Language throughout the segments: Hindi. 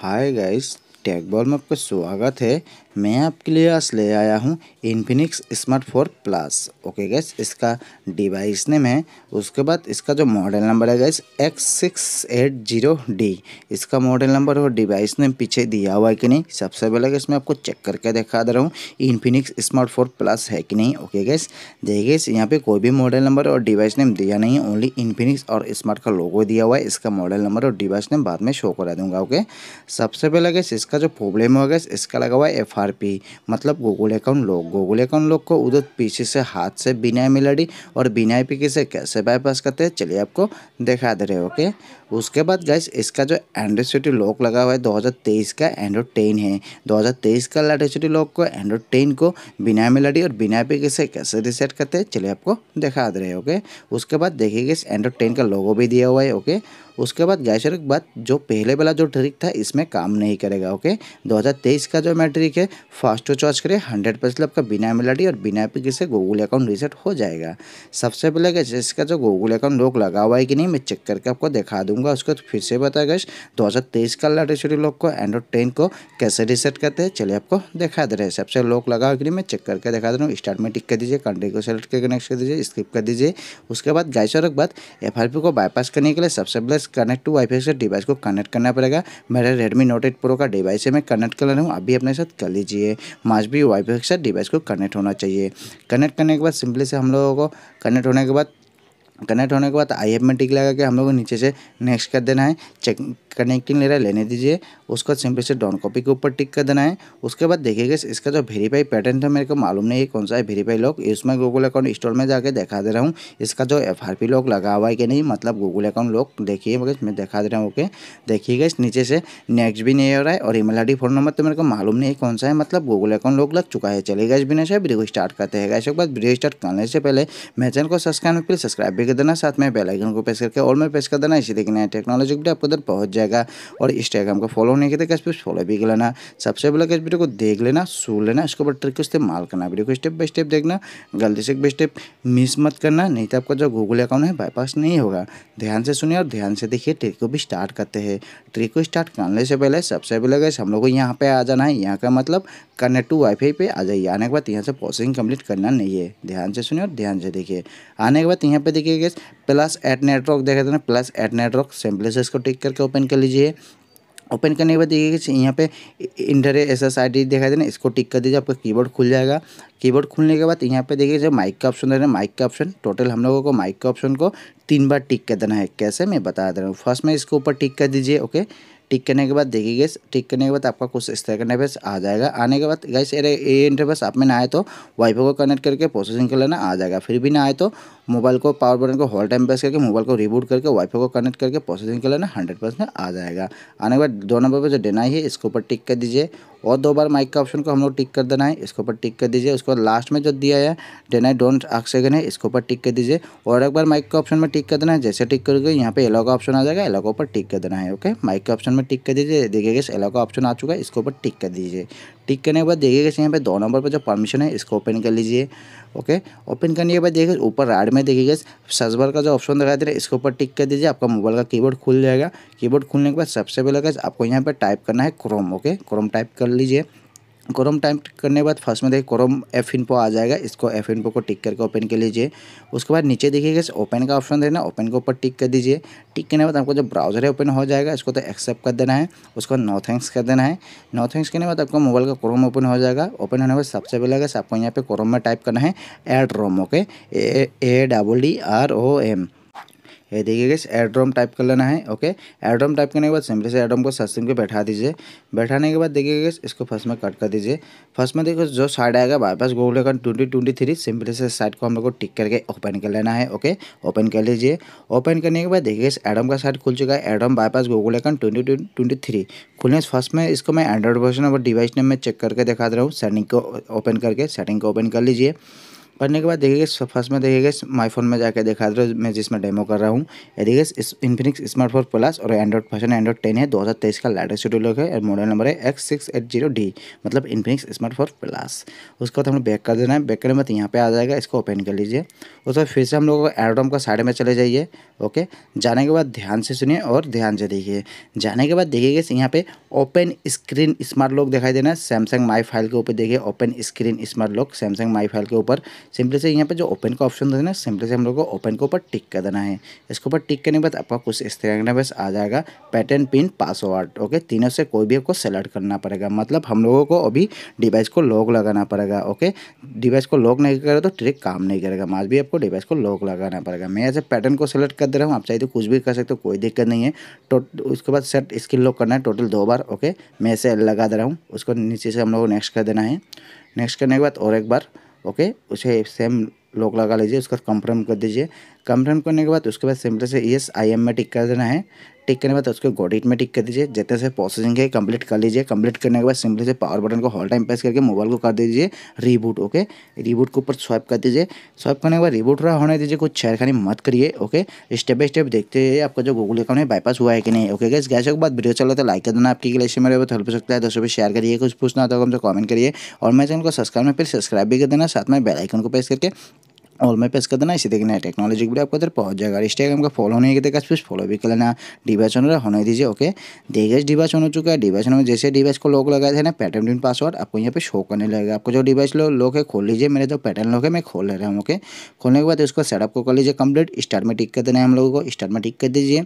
Hi, guys. टैग बॉल में आपका स्वागत है मैं आपके लिए आज ले आया हूँ Infinix smart four plus okay guys इसका डिवाइस नेम है उसके बाद इसका जो मॉडल नंबर है guys X six eight zero D इसका मॉडल नंबर और डिवाइस नेम पीछे दिया हुआ है कि नहीं सबसे पहले गैस मैं आपको चेक करके दिखा दे रहा हूँ इन्फिनिक्स स्मार्ट फोर प्लस है कि नहीं ओके गैस देखिए गैस यहाँ पे कोई भी मॉडल नंबर और डिवाइस नेम दिया नहीं है ओनली इन्फिनिक्स और स्मार्ट का लोगो दिया हुआ है इसका मॉडल नंबर और डिवाइस नेम बाद में शो करा दूंगा ओके सबसे पहले गैस इसका इसका जो प्रॉब्लम हो गया इसका लगा हुआ है एफ मतलब Google account lock Google account lock को उधर पीछे से हाथ से बिना मिलाड़ी और बिना आई से कैसे बाईपास करते हैं चलिए आपको दिखा दे रहे ओके उसके बाद गैस इसका जो एंड्रॉइड सिटी लॉक लगा हुआ है 2023 का एंड्रॉइड टेन है 2023 का लाइट सिटी लॉक को एंड्रॉइड टेन को बिना मिलाडी और बिना पे कैसे कैसे रिसेट करते हैं चलिए आपको दिखा दे रहे हैं ओके उसके बाद देखिए गैस एंड्रॉइड टेन का लोगो भी दिया हुआ है ओके उसके बाद गैस के बात जो पहले वाला जो ट्रिक था इसमें काम नहीं करेगा ओके 2023 का जो मैट्रिक है फास्ट टू चार्ज करें हंड्रेड परसेंट आपका बिना मिलाडी और बिना पी से गूगल अकाउंट रिसेट हो जाएगा सबसे पहले गैस इसका जो गूगल अकाउंट लोग लगा हुआ है कि नहीं मैं चेक करके आपको दिखा दूँगा दूंगा उसको तो फिर से बताया गया दो हज़ार तेईस का लाटेश्वरी लॉक को एंड्रॉइड टेन को कैसे रिसेट करते हैं चलिए आपको दिखा दे रहे हैं सबसे लॉक लगा होगी मैं चेक करके दिखा दे रहा हूँ स्टार्ट में टिक कर दीजिए कंट्री को सेलेक्ट करके नेक्स्ट कर दीजिए स्किप कर दीजिए उसके बाद गाइस और एक बात एफ को बाईपास करने के लिए सबसे पहले कनेक्ट टू फाई से डिवाइस को कनेक्ट करना पड़ेगा मेरे रेडमी नोट एट प्रो का डिवाइस है मैं कनेक्ट कर रहा हूँ अभी अपने साथ कर लीजिए माज भी वाई फाई से डिवाइस को कनेक्ट होना चाहिए कनेक्ट करने के बाद सिंपली से हम लोगों को कनेक्ट होने के बाद कनेक्ट होने के बाद आई एफ में टिक लगा के हम लोग को नीचे से नेक्स्ट कर देना है चेक कनेक्टिंग ले रहा है लेने दीजिए उसका सिंपली से डाउन कॉपी के ऊपर टिक कर देना है उसके बाद देखिएगा इसका जो वेरीफाई पैटर्न था मेरे को मालूम नहीं है कौन सा है वेरीफाई लॉक इसमें गूगल अकाउंट स्टोर में जाकर दिखा दे रहा हूँ इसका जो एफ आर पी लॉक लगा हुआ है कि नहीं मतलब गूगल अकाउंट लॉक देखिए मगर मैं दिखा दे रहा हूँ ओके देखिएगा इस नीचे से नेक्स्ट भी नहीं हो रहा है और ईमेल आई फोन नंबर तो मेरे को मालूम नहीं है कौन सा है मतलब गूगल अकाउंट लॉक लग चुका है चलेगा इस बिना से वीडियो स्टार्ट करते हैं इसके बाद वीडियो स्टार्ट करने से पहले मेरे चैनल को सब्सक्राइब प्लीज सब्सक्राइब भी कर देना साथ में बेलाइकन को प्रेस करके ऑल में प्रेस कर देना इसी तरीके नया टेक्नोलॉजी वीडियो आपको उधर पहुंच जाएगा और इंस्टाग्राम को फॉलो नहीं करते कैसे फॉलो भी कर लेना सबसे पहले कैसे वीडियो को देख लेना सुन लेना इसके ऊपर ट्रिक इस्तेमाल करना वीडियो को स्टेप बाई स्टेप देखना गलती से एक बाई स्टेप मिस मत करना नहीं तो आपका जो गूगल अकाउंट है बाईपास नहीं होगा ध्यान से सुनिए और ध्यान से देखिए ट्रिक को भी स्टार्ट करते हैं ट्रिक को स्टार्ट करने से पहले सबसे पहले गैस हम लोग को यहाँ पर आ जाना है यहाँ का मतलब कनेक्ट टू वाईफाई पे आ जाइए आने के बाद यहाँ से प्रोसेसिंग कंप्लीट करना नहीं है ध्यान से सुनिए और ध्यान से देखिए आने के बाद यहाँ पे देखिए ठीक है प्लस एट नेटवर्क देखा देना प्लस एट नेटवर्क सिंपली से इसको टिक करके ओपन कर लीजिए ओपन करने के बाद देखिए यहाँ पे enter S S I D देखा देना इसको टिक कर दीजिए आपका कीबोर्ड खुल जाएगा कीबोर्ड खुलने के बाद यहाँ पे देखिए जो माइक का ऑप्शन देना है माइक का ऑप्शन टोटल हम लोगों को माइक का ऑप्शन को तीन बार टिक कर देना है कैसे मैं बता दे रहा हूँ फर्स्ट में इसके ऊपर टिक कर दीजिए ओके टिक करने के बाद देखिए गैस टिक करने के बाद आपका कुछ इस तरह का इंटरफेस आ जाएगा आने के बाद गैस अरे ये इंटरफेस आप में ना आए तो वाईफाई को कनेक्ट करके प्रोसेसिंग कर लेना आ जाएगा फिर भी ना आए तो मोबाइल को पावर बटन को होल टाइम प्रेस करके मोबाइल को रिबूट करके वाईफाई को कनेक्ट करके प्रोसेसिंग कर लेना हंड्रेड परसेंट आ जाएगा आने के बाद दो नंबर पर जो डेनाई है इसके ऊपर टिक कर दीजिए और दो बार माइक का ऑप्शन को हम लोग टिक कर देना है इसके ऊपर टिक कर दीजिए उसके बाद लास्ट में जो दिया है डेनाई डोंट आक्सेगन है इसके ऊपर टिक कर दीजिए और एक बार माइक का ऑप्शन में टिक कर देना है जैसे टिक करोगे यहाँ पे एलो का ऑप्शन आ जाएगा एलो के ऊपर टिक कर देना है ओके माइक के ऑप्शन में में टिक कर दीजिए देखिएगा इस एलो का ऑप्शन आ चुका है इसके ऊपर टिक कर दीजिए टिक करने के बाद देखिएगा यहाँ पे दो नंबर पर जो परमिशन है इसको ओपन कर लीजिए ओके ओपन करने के बाद देखिए ऊपर राइड में देखिएगा गैस सर्च का जो ऑप्शन दिखाई दे रहा है इसके ऊपर टिक कर दीजिए आपका मोबाइल का कीबोर्ड खुल जाएगा कीबोर्ड खुलने के बाद सबसे पहले आपको यहाँ पर टाइप करना है क्रोम ओके क्रोम टाइप कर लीजिए क्रोम टाइप करने के बाद फर्स्ट में देखिए क्रोम एफ इनपो आ जाएगा इसको एफ इनपो को टिक करके ओपन कर लीजिए उसके बाद नीचे देखिएगा ओपन का ऑप्शन देना ओपन के ऊपर टिक कर दीजिए टिक करने के बाद आपको जो ब्राउजर है ओपन हो जाएगा इसको तो एक्सेप्ट कर देना है उसको नो थैंक्स कर देना है नो थैंक्स करने के बाद आपको मोबाइल का क्रोम ओपन हो जाएगा ओपन होने के बाद सबसे पहले आपको यहाँ पे क्रोम में टाइप करना है add ROM okay A double D R O M ये देखिए गैस एड्रोम टाइप कर लेना है ओके एड्रोम टाइप करने के बाद सिंपली से एड्रोम को सस्पेंड के बैठा दीजिए बैठाने के बाद देखिए गैस इसको फर्स्ट में कट कर दीजिए फर्स्ट में देखो जो साइड आएगा हमारे पास Google account twenty twenty three simply से साइड को हम लोग को टिक करके ओपन कर लेना है ओके ओपन कर लीजिए ओपन करने के बाद देखिए गैस एडम का साइड खुल चुका है Adam bypass Google account twenty twenty three खुलने फर्स्ट में इसको मैं एंड्रॉइड वर्जन और डिवाइस नेम में चेक करके दिखा दे रहा हूँ सेटिंग को ओपन करके सेटिंग को ओपन कर लीजिए पढ़ने के बाद देखिए फर्स्ट में देखिएगा माई फोन में जाकर दिखा दे तो रहा हूँ मैं जिसमें डेमो कर रहा हूँ देखिएगा इन्फिनिक्स स्मार्टफोन प्लस और एंड्रॉइड फर्सन एंड्रॉइड टेन है दो हज़ार तेईस का लेटेस्ट शेड्यूल है और मॉडल नंबर है X six eight zero D मतलब इन्फिनिक्स स्मार्टफोन प्लस उसके बाद हमें बैक कर देना है बैक करने बाद यहाँ पर आ जाएगा इसको ओपन कर लीजिए उसके बाद फिर से हम लोगों को का साइड में चले जाइए ओके जाने के बाद ध्यान से सुनिए और ध्यान से देखिए जाने के बाद देखिएगा यहाँ पे ओपन स्क्रीन स्मार्ट लॉक दिखाई देना है सैमसंग माई फाइल के ऊपर देखिए open screen smart lock Samsung my file के ऊपर सिंपली से यहाँ पे जो ओपन का ऑप्शन देना है सिंपली से हम लोग को ओपन के ऊपर टिक कर देना है इसके ऊपर टिक करने के बाद आपका कुछ इस तरह का बस आ जाएगा पैटर्न पिन पासवर्ड ओके तीनों से कोई भी आपको सेलेक्ट करना पड़ेगा मतलब हम लोगों को अभी डिवाइस को लॉक लगाना पड़ेगा ओके डिवाइस को लॉक नहीं करेगा तो ट्रिक काम नहीं करेगा आज भी आपको डिवाइस को लॉक लगाना पड़ेगा मैं ऐसे पैटर्न को सेलेक्ट कर दे रहा हूँ आप चाहे तो कुछ भी कर सकते हो कोई दिक्कत नहीं है उसके बाद सेट स्किल लॉक करना है टोटल दो बार ओके मैं ऐसे लगा दे रहा हूँ उसको नीचे से हम लोग नेक्स्ट कर देना है नेक्स्ट करने के बाद और एक बार ओके उसे सेम लॉक लगा लीजिए उसका कंफर्म कर दीजिए कंफर्म करने के बाद उसके बाद सिंपल से यस आई एम में टिक कर देना है टिक करने के बाद उसके गोडिट में टिक कर दीजिए जितने से प्रोसेसिंग है कंप्लीट कर लीजिए कंप्लीट करने के बाद सिंपली से पावर बटन को हॉल टाइम प्रेस करके मोबाइल को कर दीजिए रीबूट ओके रीबूट के ऊपर स्वाइप कर दीजिए स्वाइप करने के बाद रीबूट रहा होने दीजिए कुछ छेड़खानी मत करिए ओके स्टेप बाई स्टेप देखते हैं आपका जो गूगल अकाउंट है बाईपास हुआ है कि नहीं ओके गैस गैस के बाद वीडियो चला तो लाइक कर देना आपकी क्लेश मेरे बहुत हेल्प हो सकता है दोस्तों भी शेयर करिए कुछ पूछना होगा तो हमसे कॉमेंट करिए और मेरे चैनल को सब्सक्राइब में फिर सब्सक्राइब भी कर देना साथ में बेलाइकन को प्रेस करके ऑल में पेस कर देना इसी देखिए नया टेक्नोलॉजी वीडियो आपको इधर पहुंच जाएगा इंस्टाग्राम का फॉलो होने के फिर फॉलो भी कर लेना डिवाइस ऑनर होने दीजिए ओके देखिए डिवाइस ऑन हो चुका है डिवाइस ऑन जैसे डिवाइस को लॉक लगाए थे ना पैटर्न डिन पासवर्ड आपको यहाँ पे शो करने लगेगा आपको जो डिवाइस लॉक है खोल लीजिए मेरे जो पैटर्न लॉक है मैं खोल ले रहा हूँ ओके खोलने के बाद उसको सेटअप को कर लीजिए कंप्लीट स्टार्ट में टिक कर देना है हम लोगों को स्टार्ट में टिक कर दीजिए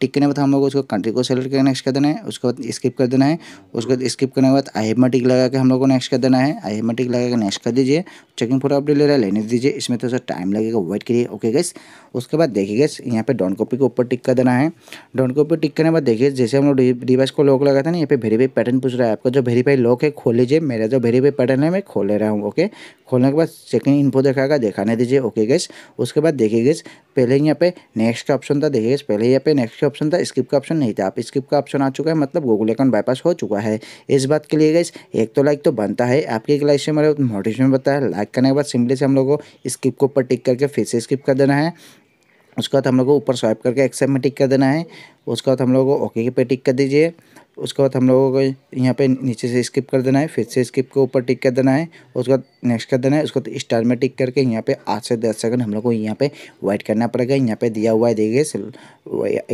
टिक करने के बाद हम लोग उसको कंट्री को सेलेक्ट करके नेक्स्ट कर देना है उसके बाद स्किप कर देना है उसके बाद स्किप करने के बाद आई में टिक लगा के हम लोग को नेक्स्ट कर देना है आई में टिक लगा के नेक्स्ट कर दीजिए चेकिंग फोटो अपडेट ले रहा है लेने दीजिए इसमें तो सा टाइम लगेगा वेट करिए ओके गैस उसके बाद देखिए गैस यहाँ पे डॉन कॉपी के ऊपर टिक कर देना है डॉन कॉपी टिक करने के बाद देखिए जैसे हम लोग डिवाइस को लॉक लगाते हैं ना यहाँ पे वेरीफाई पैटर्न पूछ रहा है आपका जो वेरीफाई लॉक है खोल लीजिए मेरा जो वेरीफाई पैटर्न है मैं खोल रहा हूँ ओके खोलने के बाद सेकेंड इन्फो देखा दिखाने दीजिए ओके गैस उसके बाद देखिए गैस पहले यहाँ पे नेक्स्ट का ऑप्शन था देखिए गैस पहले यहाँ पे नेक्स्ट का ऑप्शन था स्किप का ऑप्शन नहीं था आप स्किप का ऑप्शन आ चुका है मतलब गूगल अकाउंट बाईपास हो चुका है इस बात के लिए गैस एक तो लाइक तो बनता है आपके एक लाइक से मेरे मोटिवेशन बताया लाइक करने के बाद सिंपली से हम लोग को स्किप को ऊपर टिक करके फिर से स्किप कर देना है उसके बाद हम लोग को ऊपर स्वाइप करके एक्सेप्ट में टिक कर देना है उसके बाद हम लोग को ओके पे टिक कर दीजिए उसके बाद हम लोगों को यहाँ पे नीचे से स्किप कर देना है फिर से स्किप के ऊपर टिक कर देना है उसके बाद नेक्स्ट कर देना है उसके बाद स्टार में टिक करके यहाँ पे आठ से दस सेकंड हम लोग को यहाँ पे वेट करना पड़ेगा यहाँ पे दिया हुआ है देखिए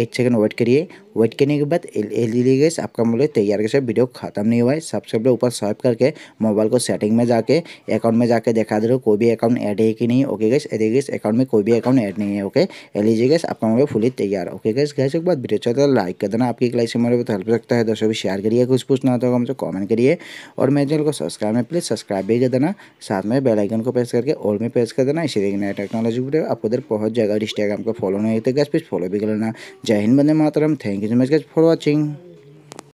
एट सेकंड वेट करिए वेट करने के बाद एल ई गए आपका मोबाइल तैयार के साथ वीडियो खत्म नहीं हुआ है सबसे पहले ऊपर स्वाइप करके मोबाइल को सेटिंग में जाके अकाउंट में जाके देखा दे रहे हो कोई भी अकाउंट ऐड है कि नहीं ओके गैस एडी गैस अकाउंट में कोई भी अकाउंट ऐड नहीं है ओके एल ई गैस आपका मोबाइल फुली तैयार ओके गैस गैस के बाद वीडियो चलता लाइक कर देना आपकी क्लाइस हमारे बहुत हेल्प सकता है दोस्तों भी शेयर करिए कुछ पूछना होता होगा हमसे कमेंट करिए और मेरे चैनल को सब्सक्राइब में प्लीज़ सब्सक्राइब भी कर देना साथ में बेल आइकन को प्रेस करके ऑल में प्रेस कर देना इसीलिए नया टेक्नोलॉजी वीडियो आपको उधर पहुँच जाएगा और इंस्टाग्राम को फॉलो नहीं होते गैस प्लीज़ फॉलो भी कर लेना जय हिंद बंदे मातरम thank you so much guys for watching